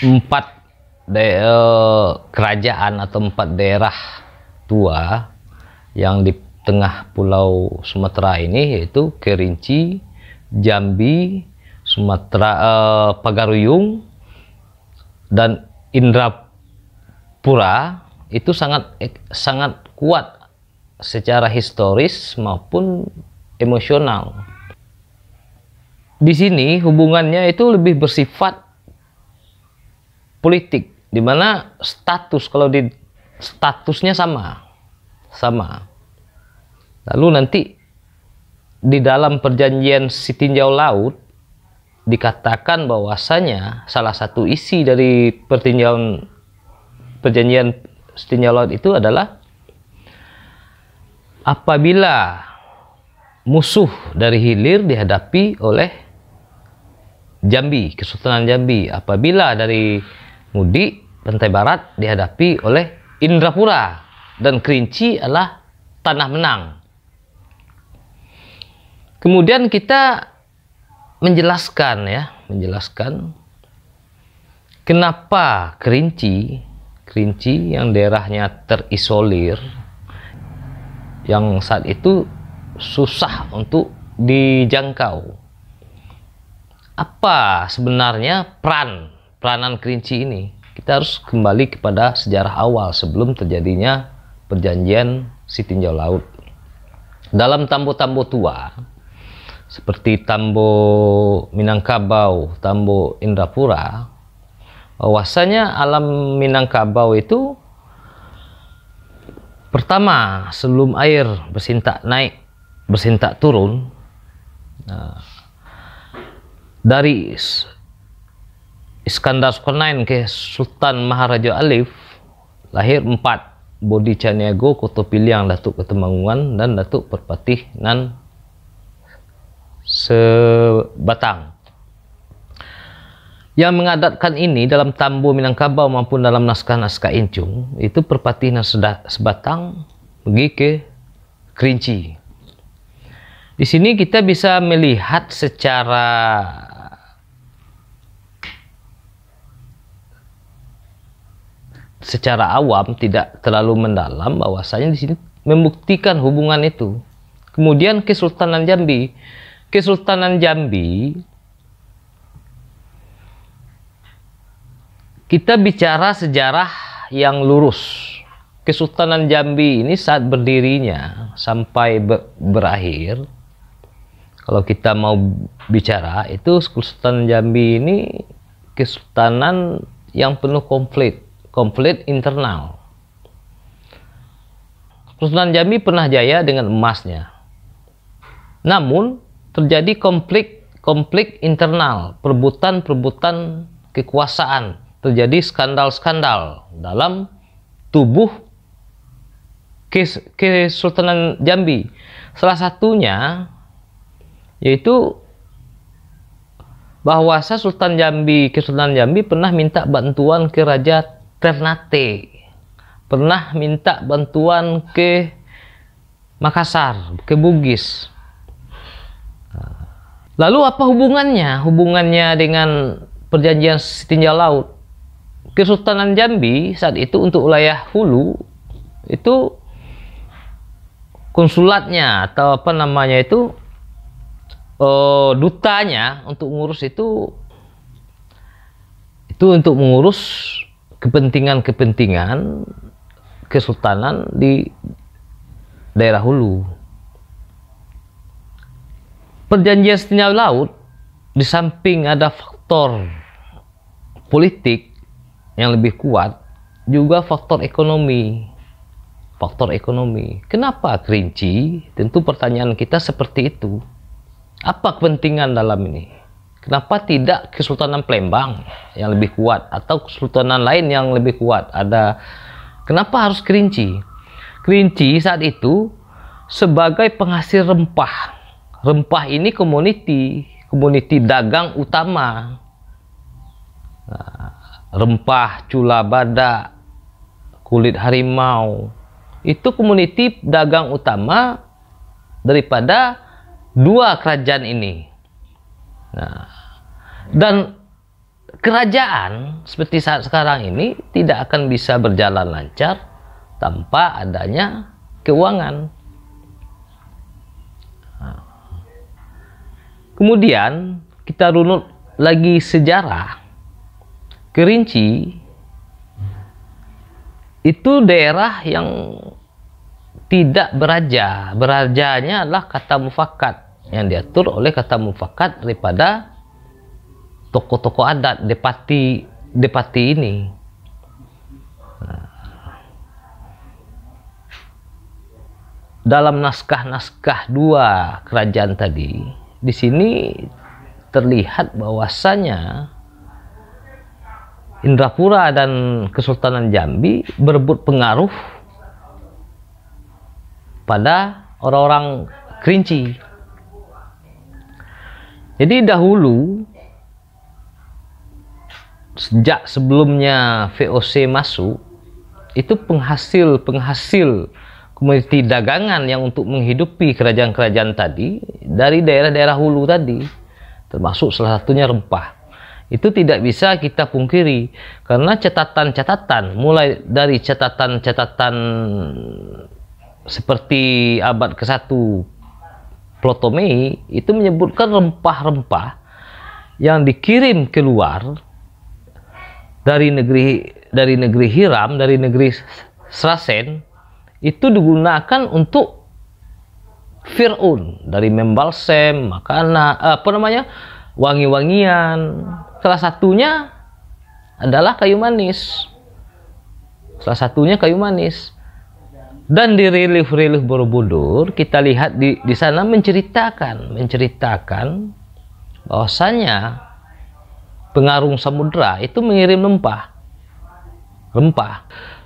empat eh, kerajaan atau empat daerah tua yang di tengah pulau Sumatera ini yaitu Kerinci, Jambi, Sumatera eh, Pagaruyung dan Indrapura itu sangat sangat kuat secara historis maupun emosional. Di sini hubungannya itu lebih bersifat politik di mana status kalau di statusnya sama sama lalu nanti di dalam perjanjian sitinjau laut dikatakan bahwasanya salah satu isi dari pertinjauan perjanjian sitinjau laut itu adalah apabila musuh dari hilir dihadapi oleh Jambi, Kesultanan Jambi apabila dari Mudi pantai barat dihadapi oleh Indrapura dan Kerinci adalah tanah menang. Kemudian kita menjelaskan ya, menjelaskan kenapa Kerinci, Kerinci yang daerahnya terisolir yang saat itu susah untuk dijangkau. Apa sebenarnya peran peranan kerinci ini, kita harus kembali kepada sejarah awal sebelum terjadinya perjanjian si tinjau laut. Dalam tambo-tambo tua, seperti tambo Minangkabau, tambo Indrapura, bahwasanya alam Minangkabau itu pertama sebelum air bersintak naik, bersintak turun, nah, dari Iskandar Sukarnain ke Sultan Maharaja Alif lahir empat Bodi Caniago, Koto Piliang, Datuk Ketemangungan dan Datuk Perpatih Nan Sebatang. Yang mengadatkan ini dalam Tambu Minangkabau maupun dalam naskah-naskah Incung itu Perpatih Nan Sebatang pergi ke Kerinci. Di sini kita bisa melihat secara secara awam tidak terlalu mendalam bahwasanya di sini membuktikan hubungan itu. Kemudian Kesultanan Jambi. Kesultanan Jambi kita bicara sejarah yang lurus. Kesultanan Jambi ini saat berdirinya sampai berakhir kalau kita mau bicara itu Kesultanan Jambi ini kesultanan yang penuh konflik komplit internal. Sultan Jambi pernah jaya dengan emasnya. Namun, terjadi konflik konflik internal, perebutan-perebutan kekuasaan, terjadi skandal-skandal dalam tubuh Kesultanan Jambi. Salah satunya yaitu bahwa Sultan Jambi, Kesultanan Jambi pernah minta bantuan ke Raja Ternate pernah minta bantuan ke Makassar, ke Bugis. Lalu apa hubungannya? Hubungannya dengan perjanjian setinjau laut. Kesultanan Jambi saat itu untuk wilayah hulu itu konsulatnya atau apa namanya itu uh, dutanya untuk mengurus itu itu untuk mengurus kepentingan-kepentingan kesultanan di daerah hulu. Perjanjian Setia Laut di samping ada faktor politik yang lebih kuat, juga faktor ekonomi. Faktor ekonomi. Kenapa kerinci? Tentu pertanyaan kita seperti itu. Apa kepentingan dalam ini? Kenapa tidak Kesultanan Palembang yang lebih kuat atau kesultanan lain yang lebih kuat? Ada kenapa harus Kerinci? Kerinci saat itu sebagai penghasil rempah. Rempah ini komuniti komuniti dagang utama. Nah, rempah, cula badak, kulit harimau. Itu komuniti dagang utama daripada dua kerajaan ini Nah, dan kerajaan seperti saat sekarang ini tidak akan bisa berjalan lancar tanpa adanya keuangan. Nah. Kemudian kita runut lagi sejarah Kerinci itu daerah yang tidak beraja. Berajanya adalah kata mufakat yang diatur oleh kata mufakat daripada toko-toko adat depati depati ini nah. dalam naskah-naskah dua kerajaan tadi di sini terlihat bahwasanya Indrapura dan Kesultanan Jambi berebut pengaruh pada orang-orang kerinci jadi dahulu sejak sebelumnya VOC masuk itu penghasil-penghasil komoditi dagangan yang untuk menghidupi kerajaan-kerajaan tadi dari daerah-daerah hulu tadi termasuk salah satunya rempah itu tidak bisa kita pungkiri karena catatan-catatan mulai dari catatan-catatan seperti abad ke-1 Ptolemei itu menyebutkan rempah-rempah yang dikirim keluar dari negeri dari negeri Hiram, dari negeri Srasen itu digunakan untuk Fir'un dari membalsem, makanan, apa namanya? wangi-wangian. Salah satunya adalah kayu manis. Salah satunya kayu manis dan di relief-relief Borobudur kita lihat di, di sana menceritakan menceritakan bahwasanya pengarung samudra itu mengirim rempah rempah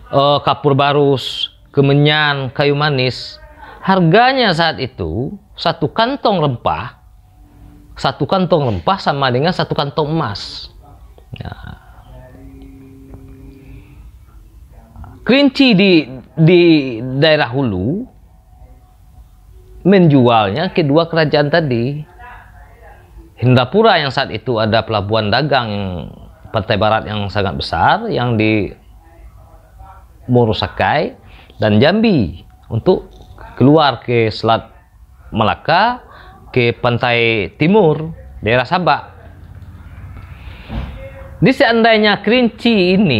e, kapur barus kemenyan kayu manis harganya saat itu satu kantong rempah satu kantong rempah sama dengan satu kantong emas nah, kerinci di di daerah hulu menjualnya kedua kerajaan tadi Hindapura yang saat itu ada pelabuhan dagang Pantai Barat yang sangat besar yang di Murusakai dan Jambi untuk keluar ke Selat Melaka ke pantai timur daerah Sabak di seandainya kerinci ini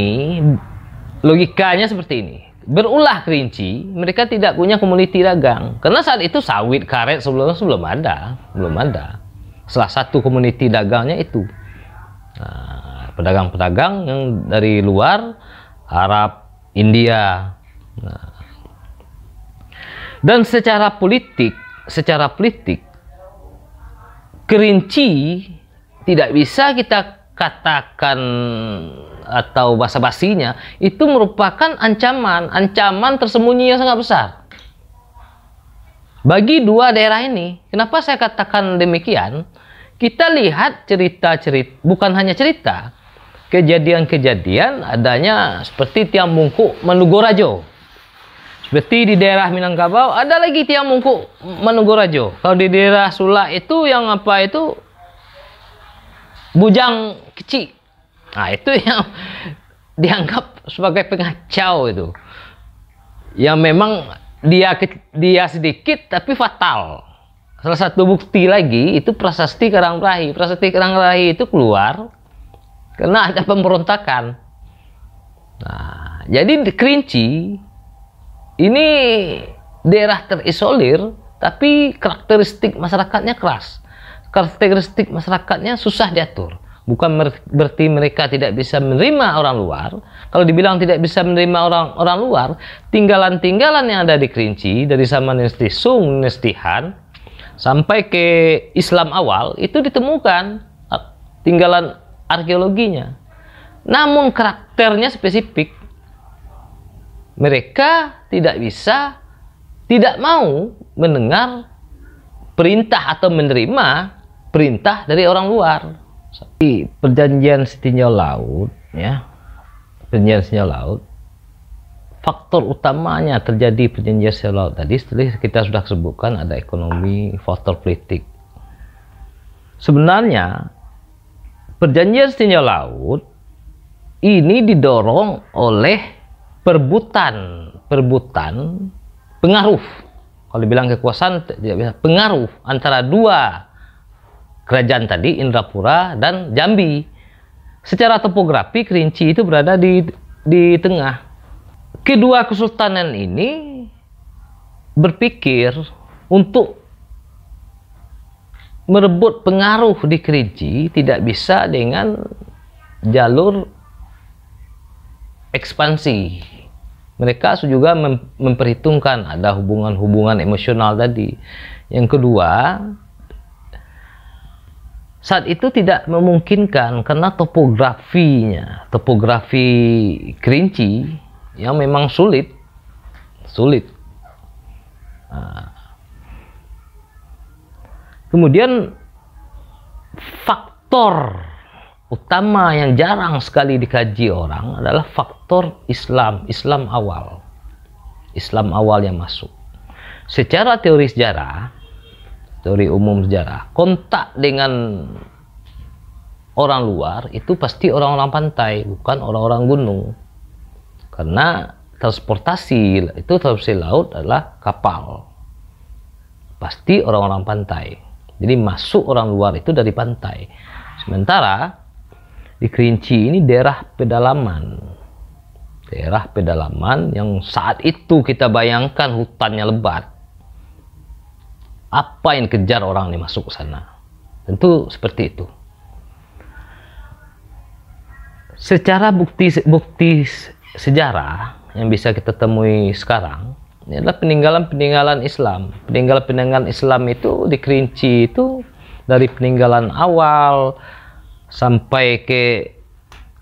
logikanya seperti ini berulah kerinci, mereka tidak punya komuniti dagang. Karena saat itu sawit, karet sebelumnya sebelum ada, belum ada. Salah satu komuniti dagangnya itu. pedagang nah, pedagang-pedagang yang dari luar Arab, India. Nah. Dan secara politik, secara politik kerinci tidak bisa kita katakan atau bahasa basinya itu merupakan ancaman, ancaman tersembunyi yang sangat besar. Bagi dua daerah ini, kenapa saya katakan demikian? Kita lihat cerita-cerita, bukan hanya cerita, kejadian-kejadian adanya seperti Tiang Mungkuk menugorajo Seperti di daerah Minangkabau ada lagi Tiang Mungkuk menugorajo Kalau di daerah Sula itu yang apa itu bujang kecil Nah, itu yang dianggap sebagai pengacau itu. Yang memang dia dia sedikit tapi fatal. Salah satu bukti lagi itu prasasti rahi Prasasti rahi itu keluar karena ada pemberontakan. Nah, jadi di Kerinci ini daerah terisolir tapi karakteristik masyarakatnya keras. Karakteristik masyarakatnya susah diatur. Bukan berarti mereka tidak bisa menerima orang luar. Kalau dibilang tidak bisa menerima orang orang luar, tinggalan-tinggalan yang ada di Kerinci dari zaman Nesti Sung, Nestihan sampai ke Islam awal itu ditemukan eh, tinggalan arkeologinya. Namun karakternya spesifik. Mereka tidak bisa tidak mau mendengar perintah atau menerima perintah dari orang luar. Di perjanjian Setinjau Laut, ya, perjanjian Setinjau Laut, faktor utamanya terjadi perjanjian Setinjau Laut tadi, setelah kita sudah sebutkan ada ekonomi, faktor politik. Sebenarnya perjanjian Setinjau Laut ini didorong oleh perbutan, perbutan pengaruh. Kalau dibilang kekuasaan tidak bisa pengaruh antara dua kerajaan tadi Indrapura dan Jambi. Secara topografi Kerinci itu berada di di tengah. Kedua kesultanan ini berpikir untuk merebut pengaruh di Kerinci tidak bisa dengan jalur ekspansi. Mereka juga memperhitungkan ada hubungan-hubungan emosional tadi. Yang kedua, saat itu tidak memungkinkan karena topografinya, topografi Kerinci yang memang sulit, sulit. Nah. Kemudian faktor utama yang jarang sekali dikaji orang adalah faktor Islam, Islam awal. Islam awal yang masuk. Secara teori sejarah, teori umum sejarah kontak dengan orang luar itu pasti orang-orang pantai bukan orang-orang gunung karena transportasi itu transportasi laut adalah kapal pasti orang-orang pantai jadi masuk orang luar itu dari pantai sementara di Kerinci ini daerah pedalaman daerah pedalaman yang saat itu kita bayangkan hutannya lebat apa yang kejar orang ini masuk ke sana? Tentu seperti itu. Secara bukti-bukti sejarah yang bisa kita temui sekarang ini adalah peninggalan-peninggalan Islam. Peninggalan-peninggalan Islam itu dikerinci itu dari peninggalan awal sampai ke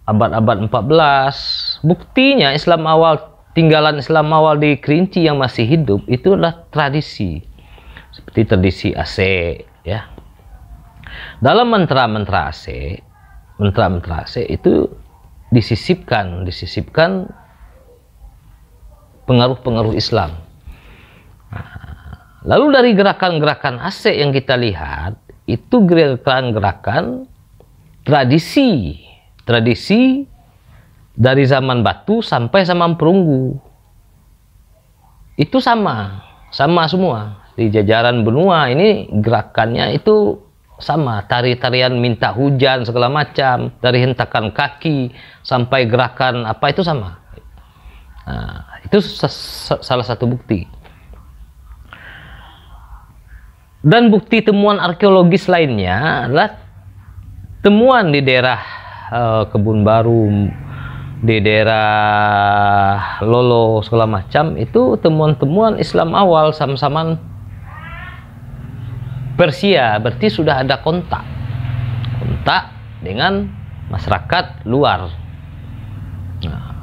abad-abad 14. Buktinya Islam awal tinggalan Islam awal di Kerinci yang masih hidup itu adalah tradisi seperti tradisi AC ya. Dalam mantra-mantra AC, mantra-mantra AC itu disisipkan, disisipkan pengaruh-pengaruh Islam. Nah, lalu dari gerakan-gerakan AC yang kita lihat, itu gerakan-gerakan tradisi, tradisi dari zaman batu sampai zaman perunggu. Itu sama, sama semua, di jajaran benua ini gerakannya itu sama tari-tarian minta hujan segala macam dari hentakan kaki sampai gerakan apa itu sama nah, itu salah satu bukti dan bukti temuan arkeologis lainnya adalah temuan di daerah uh, kebun baru di daerah Lolo segala macam itu temuan-temuan Islam awal sama-sama Persia berarti sudah ada kontak kontak dengan masyarakat luar nah,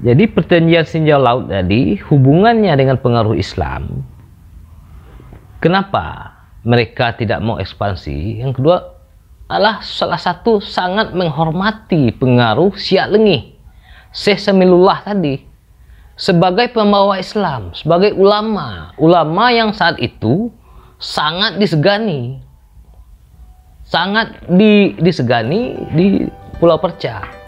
jadi perjanjian Sinjau Laut tadi hubungannya dengan pengaruh Islam kenapa mereka tidak mau ekspansi yang kedua adalah salah satu sangat menghormati pengaruh Syiah Lengih Syekh Semilullah tadi sebagai pembawa Islam, sebagai ulama, ulama yang saat itu sangat disegani sangat di, disegani di Pulau Perca